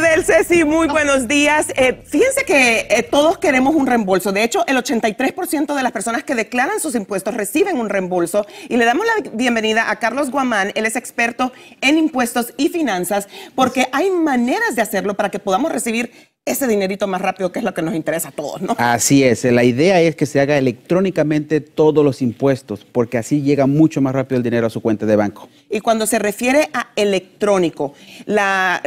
Del Ceci, muy buenos días. Eh, fíjense que eh, todos queremos un reembolso. De hecho, el 83% de las personas que declaran sus impuestos reciben un reembolso. Y le damos la bienvenida a Carlos Guamán. Él es experto en impuestos y finanzas porque hay maneras de hacerlo para que podamos recibir ese dinerito más rápido que es lo que nos interesa a todos, ¿no? Así es, la idea es que se haga electrónicamente todos los impuestos, porque así llega mucho más rápido el dinero a su cuenta de banco. Y cuando se refiere a electrónico, la,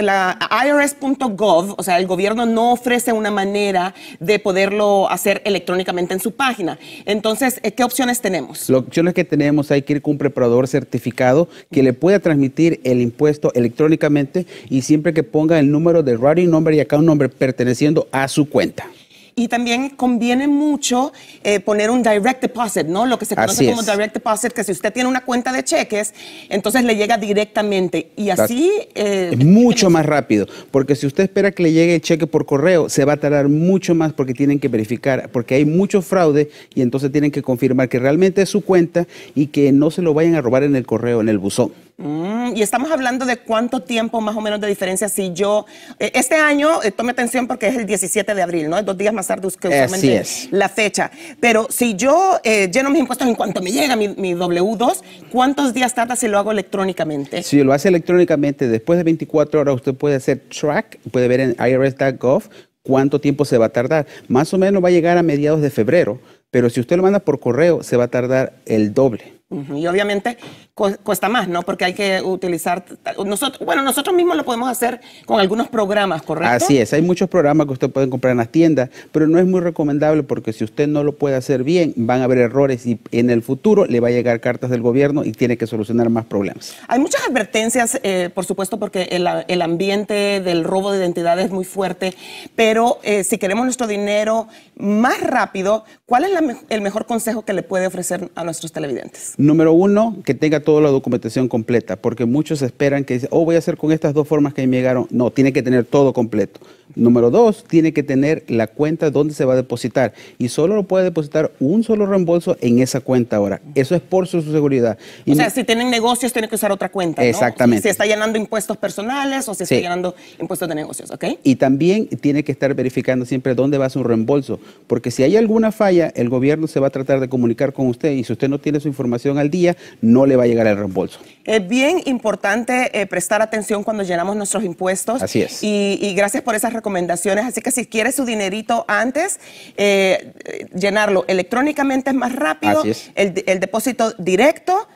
IRS.gov, o sea, el gobierno no ofrece una manera de poderlo hacer electrónicamente en su página. Entonces, eh, ¿qué opciones tenemos? Las opciones que tenemos hay que ir con un preparador certificado que le pueda transmitir el impuesto electrónicamente y siempre que ponga el número de routing number y acá un nombre personal perteneciendo a su cuenta. Y también conviene mucho eh, poner un direct deposit, ¿no? Lo que se conoce como direct deposit, que si usted tiene una cuenta de cheques, entonces le llega directamente. Y así... Eh, mucho más rápido, porque si usted espera que le llegue el cheque por correo, se va a tardar mucho más porque tienen que verificar, porque hay mucho fraude y entonces tienen que confirmar que realmente es su cuenta y que no se lo vayan a robar en el correo, en el buzón. Mm, y estamos hablando de cuánto tiempo más o menos de diferencia si yo, eh, este año, eh, tome atención porque es el 17 de abril, ¿no? Es dos días más tarde que usualmente la fecha. Pero si yo eh, lleno mis impuestos en cuanto me llega mi, mi, W2, ¿cuántos días tarda si lo hago electrónicamente? Si lo hace electrónicamente, después de 24 horas usted puede hacer track, puede ver en irs.gov cuánto tiempo se va a tardar. Más o menos va a llegar a mediados de febrero, pero si usted lo manda por correo, se va a tardar el doble. Y obviamente cuesta más, ¿no? Porque hay que utilizar, nosotros, bueno, nosotros mismos lo podemos hacer con algunos programas, ¿correcto? Así es, hay muchos programas que usted puede comprar en las tiendas, pero no es muy recomendable porque si usted no lo puede hacer bien, van a haber errores y en el futuro le va a llegar cartas del gobierno y tiene que solucionar más problemas. Hay muchas advertencias, eh, por supuesto, porque el, ambiente del robo de identidad es muy fuerte, pero eh, si queremos nuestro dinero más rápido, ¿cuál es el mejor consejo que le puede ofrecer a nuestros televidentes? Número uno, que tenga toda la documentación completa, porque muchos esperan que, oh, voy a hacer con estas dos formas que me llegaron. No, tiene que tener todo completo. Número dos, tiene que tener la cuenta donde se va a depositar y solo lo puede depositar un solo reembolso en esa cuenta ahora. Eso es por su, seguridad. o sea, si tienen negocios, tienen que usar otra cuenta. ¿no? Exactamente. Si está llenando impuestos personales o si está llenando impuestos de negocios, ¿ok? Y también tiene que estar verificando siempre dónde va a un reembolso, porque si hay alguna falla, el gobierno se va a tratar de comunicar con usted y si usted no tiene su información al día, no le va a llegar el reembolso. Es bien importante eh, prestar atención cuando llenamos nuestros impuestos. Así es. Y, y gracias por esas recomendaciones, así que si quiere su dinerito antes, eh, eh, llenarlo electrónicamente es más rápido, el depósito directo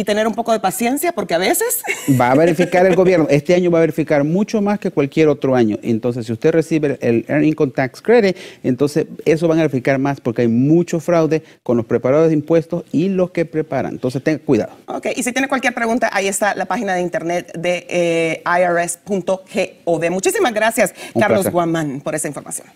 y tener un poco de paciencia porque a veces... Va a verificar el gobierno. Este año va a verificar mucho más que cualquier otro año. Entonces, si usted recibe el Earn Income Tax Credit, entonces eso va a verificar más porque hay mucho fraude con los preparadores de impuestos y los que preparan. Entonces, tenga cuidado. Ok, y si tiene cualquier pregunta, ahí está la página de internet de eh, irs.gov. Muchísimas gracias, Carlos Guamán, por esa información.